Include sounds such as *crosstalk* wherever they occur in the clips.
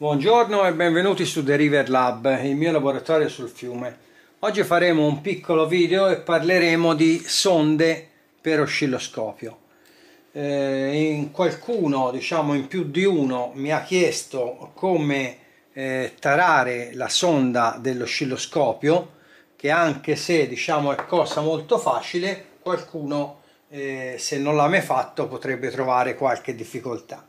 Buongiorno e benvenuti su The River Lab, il mio laboratorio sul fiume. Oggi faremo un piccolo video e parleremo di sonde per oscilloscopio. Eh, in qualcuno, diciamo in più di uno, mi ha chiesto come eh, tarare la sonda dell'oscilloscopio, che anche se diciamo è cosa molto facile, qualcuno eh, se non l'ha mai fatto potrebbe trovare qualche difficoltà.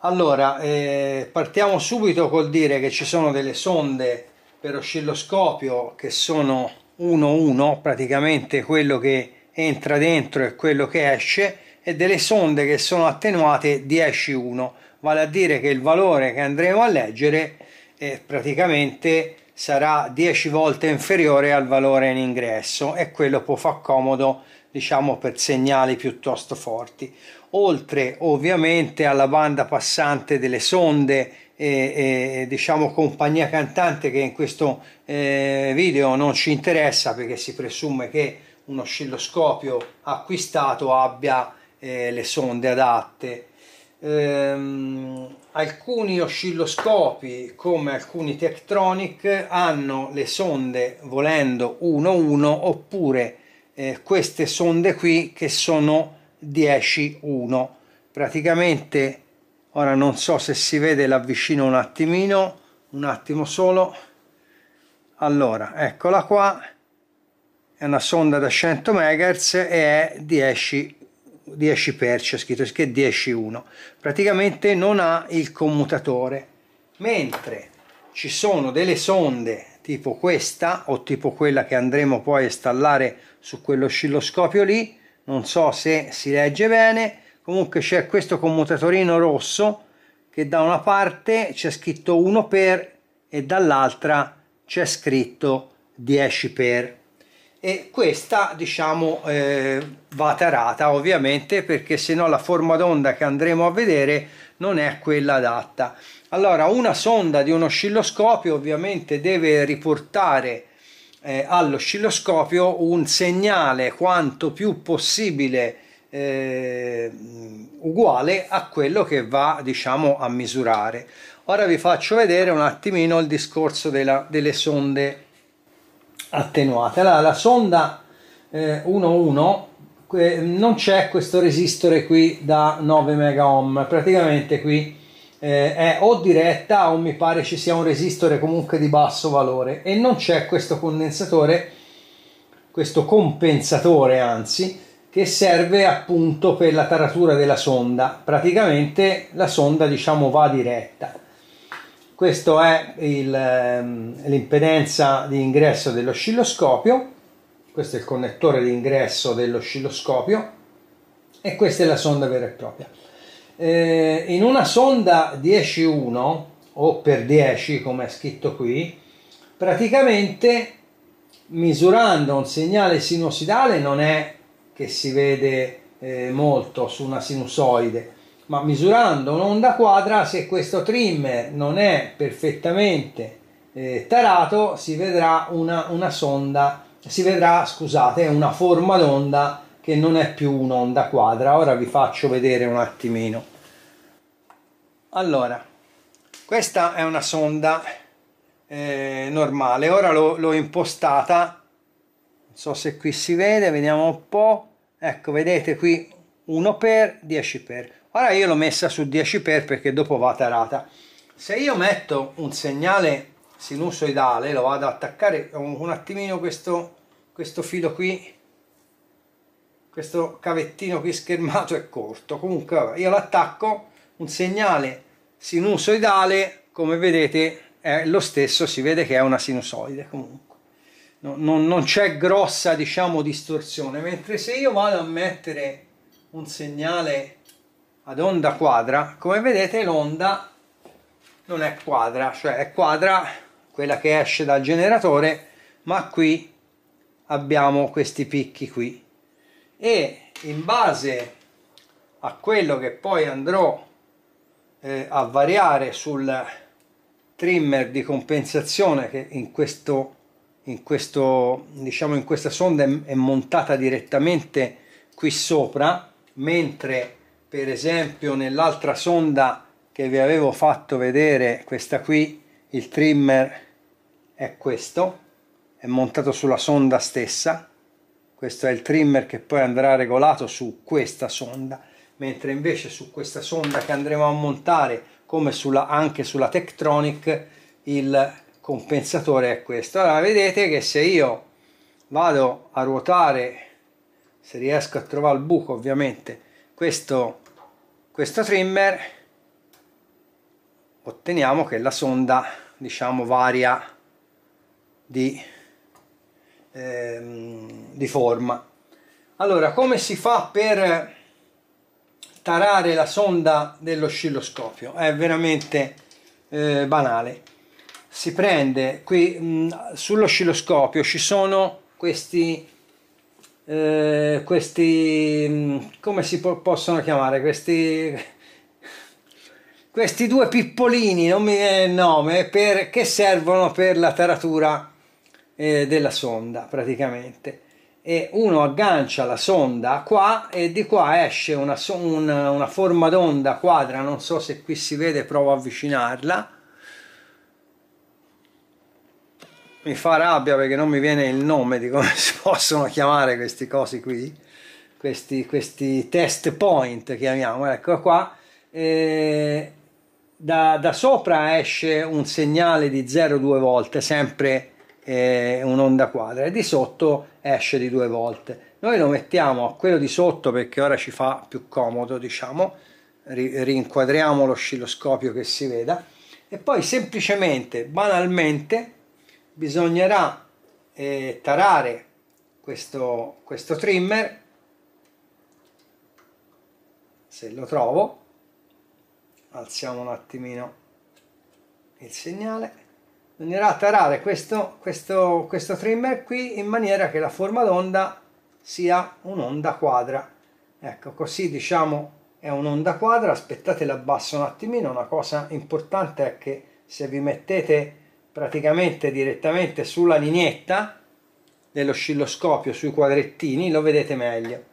Allora, eh, partiamo subito col dire che ci sono delle sonde per oscilloscopio che sono 1-1, praticamente quello che entra dentro e quello che esce, e delle sonde che sono attenuate 10-1, vale a dire che il valore che andremo a leggere eh, praticamente sarà 10 volte inferiore al valore in ingresso e quello può far comodo diciamo per segnali piuttosto forti oltre ovviamente alla banda passante delle sonde e, e diciamo compagnia cantante che in questo eh, video non ci interessa perché si presume che un oscilloscopio acquistato abbia eh, le sonde adatte. Ehm, alcuni oscilloscopi come alcuni Tektronic hanno le sonde volendo 1-1 oppure eh, queste sonde qui che sono 10.1 praticamente ora non so se si vede l'avvicino un attimino un attimo solo allora eccola qua è una sonda da 100 MHz e è 10 10 per c'è scritto che 10.1 praticamente non ha il commutatore mentre ci sono delle sonde tipo questa o tipo quella che andremo poi a installare su quell'oscilloscopio lì non so se si legge bene comunque c'è questo commutatorino rosso che da una parte c'è scritto 1 per e dall'altra c'è scritto 10 per e questa diciamo eh, va tarata ovviamente perché se no la forma d'onda che andremo a vedere non è quella adatta allora una sonda di un oscilloscopio ovviamente deve riportare eh, all'oscilloscopio un segnale quanto più possibile eh, uguale a quello che va diciamo a misurare ora vi faccio vedere un attimino il discorso della, delle sonde attenuate allora, la sonda eh, 11 eh, non c'è questo resistore qui da 9 mega ohm praticamente qui eh, è o diretta o mi pare ci sia un resistore comunque di basso valore e non c'è questo condensatore questo compensatore anzi che serve appunto per la taratura della sonda praticamente la sonda diciamo va diretta questo è ehm, l'impedenza di ingresso dell'oscilloscopio questo è il connettore di ingresso dell'oscilloscopio e questa è la sonda vera e propria eh, in una sonda 10-1 o per 10 come è scritto qui praticamente misurando un segnale sinusoidale non è che si vede eh, molto su una sinusoide ma misurando un'onda quadra se questo trimmer non è perfettamente eh, tarato si vedrà una, una sonda si vedrà scusate una forma d'onda che non è più un'onda quadra ora vi faccio vedere un attimino allora questa è una sonda eh, normale ora l'ho impostata non so se qui si vede vediamo un po ecco vedete qui 1 x 10 per ora io l'ho messa su 10 x perché dopo va tarata se io metto un segnale sinusoidale lo vado ad attaccare un, un attimino questo, questo filo qui questo cavettino qui schermato è corto comunque io l'attacco un segnale sinusoidale come vedete è lo stesso si vede che è una sinusoide comunque no, non, non c'è grossa diciamo distorsione mentre se io vado a mettere un segnale ad onda quadra come vedete l'onda non è quadra cioè è quadra quella che esce dal generatore ma qui abbiamo questi picchi qui e in base a quello che poi andrò eh, a variare sul trimmer di compensazione che in questo in questo diciamo in questa sonda è, è montata direttamente qui sopra mentre per esempio nell'altra sonda che vi avevo fatto vedere questa qui il trimmer è questo è montato sulla sonda stessa questo è il trimmer che poi andrà regolato su questa sonda mentre invece su questa sonda che andremo a montare come sulla, anche sulla Tektronic il compensatore è questo allora vedete che se io vado a ruotare se riesco a trovare il buco ovviamente questo, questo trimmer otteniamo che la sonda diciamo varia di ehm, di forma. Allora, come si fa per tarare la sonda dell'oscilloscopio? È veramente eh, banale. Si prende, qui mm, sull'oscilloscopio ci sono questi eh, questi mm, come si po possono chiamare questi questi due pippolini non mi viene il nome per, che servono per la taratura eh, della sonda praticamente e uno aggancia la sonda qua e di qua esce una, so una forma d'onda quadra non so se qui si vede provo a avvicinarla mi fa rabbia perché non mi viene il nome di come *laughs* si possono chiamare questi cosi qui questi, questi test point chiamiamo ecco qua e da, da sopra esce un segnale di 0,2 volte sempre eh, un'onda quadra e di sotto esce di due volte noi lo mettiamo a quello di sotto perché ora ci fa più comodo diciamo Ri rinquadriamo l'oscilloscopio che si veda e poi semplicemente banalmente bisognerà eh, tarare questo, questo trimmer se lo trovo alziamo un attimino il segnale bisognerà tarare questo, questo, questo trimmer qui in maniera che la forma d'onda sia un'onda quadra ecco così diciamo è un'onda quadra aspettate l'abbasso un attimino una cosa importante è che se vi mettete praticamente direttamente sulla lineetta dell'oscilloscopio sui quadrettini lo vedete meglio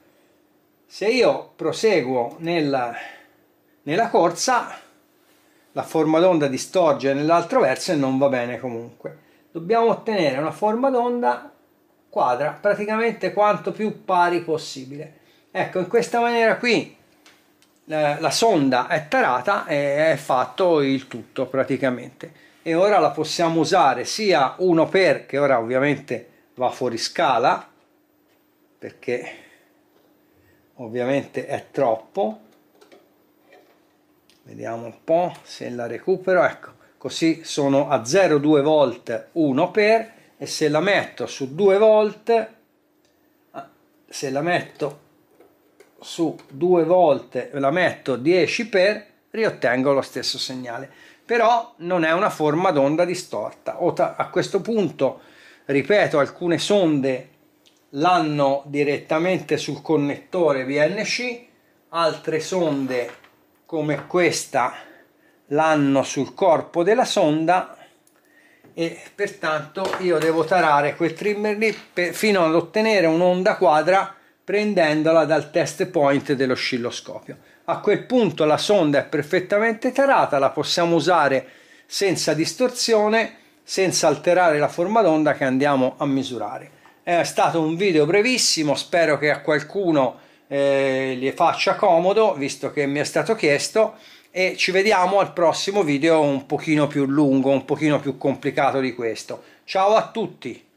se io proseguo nella, nella corsa la forma d'onda distorge nell'altro verso e non va bene comunque. Dobbiamo ottenere una forma d'onda quadra, praticamente quanto più pari possibile. Ecco, in questa maniera qui eh, la sonda è tarata e è fatto il tutto praticamente. E ora la possiamo usare sia 1 per, che ora ovviamente va fuori scala, perché ovviamente è troppo, vediamo un po' se la recupero, ecco, così sono a 0,2 volt 1 per e se la metto su 2 volt, ah, se la metto su 2 volte la metto 10 per, riottengo lo stesso segnale. Però non è una forma d'onda distorta. a questo punto, ripeto, alcune sonde l'hanno direttamente sul connettore VNC, altre sonde come questa l'hanno sul corpo della sonda e pertanto io devo tarare quel trimmer lì per, fino ad ottenere un'onda quadra prendendola dal test point dell'oscilloscopio. A quel punto la sonda è perfettamente tarata, la possiamo usare senza distorsione, senza alterare la forma d'onda che andiamo a misurare. È stato un video brevissimo, spero che a qualcuno eh, le faccia comodo visto che mi è stato chiesto e ci vediamo al prossimo video un pochino più lungo, un pochino più complicato di questo. Ciao a tutti!